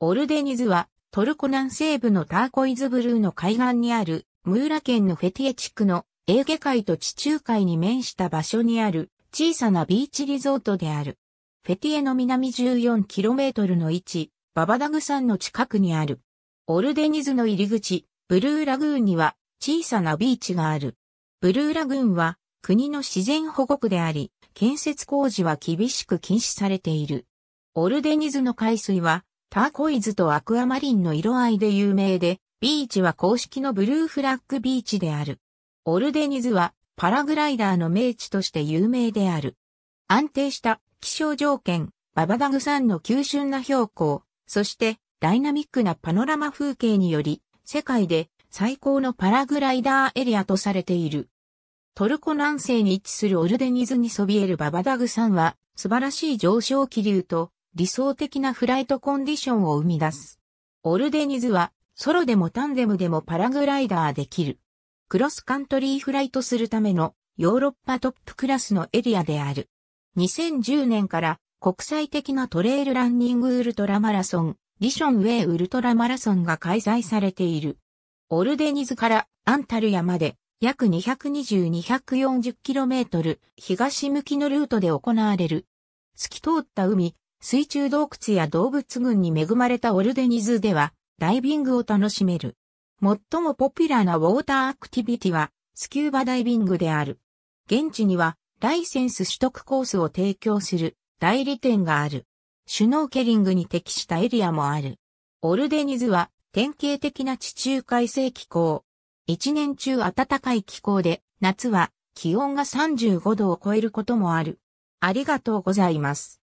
オルデニズは、トルコ南西部のターコイズブルーの海岸にある、ムーラ県のフェティエ地区のエーゲ海と地中海に面した場所にある小さなビーチリゾートである。フェティエの南 14km の位置、ババダグ山の近くにある。オルデニズの入り口、ブルーラグーンには小さなビーチがある。ブルーラグーンは国の自然保護区であり、建設工事は厳しく禁止されている。オルデニズの海水はターコイズとアクアマリンの色合いで有名で、ビーチは公式のブルーフラッグビーチである。オルデニズはパラグライダーの名地として有名である。安定した気象条件、ババダグ山の急峻な標高、そしてダイナミックなパノラマ風景により、世界で最高のパラグライダーエリアとされている。トルコ南西に位置するオルデニズにそびえるババダグ山は、素晴らしい上昇気流と理想的なフライトコンディションを生み出す。オルデニズはソロでもタンデムでもパラグライダーできる。クロスカントリーフライトするためのヨーロッパトップクラスのエリアである。2010年から国際的なトレイルランニングウルトラマラソン、リションウェイウルトラマラソンが開催されている。オルデニズからアンタルヤまで約 220-240km 東向きのルートで行われる。透き通った海、水中洞窟や動物群に恵まれたオルデニズでは、ダイビングを楽しめる。最もポピュラーなウォーターアクティビティは、スキューバダイビングである。現地には、ライセンス取得コースを提供する代理店がある。シュノーケリングに適したエリアもある。オルデニズは典型的な地中海性気候。一年中暖かい気候で、夏は気温が35度を超えることもある。ありがとうございます。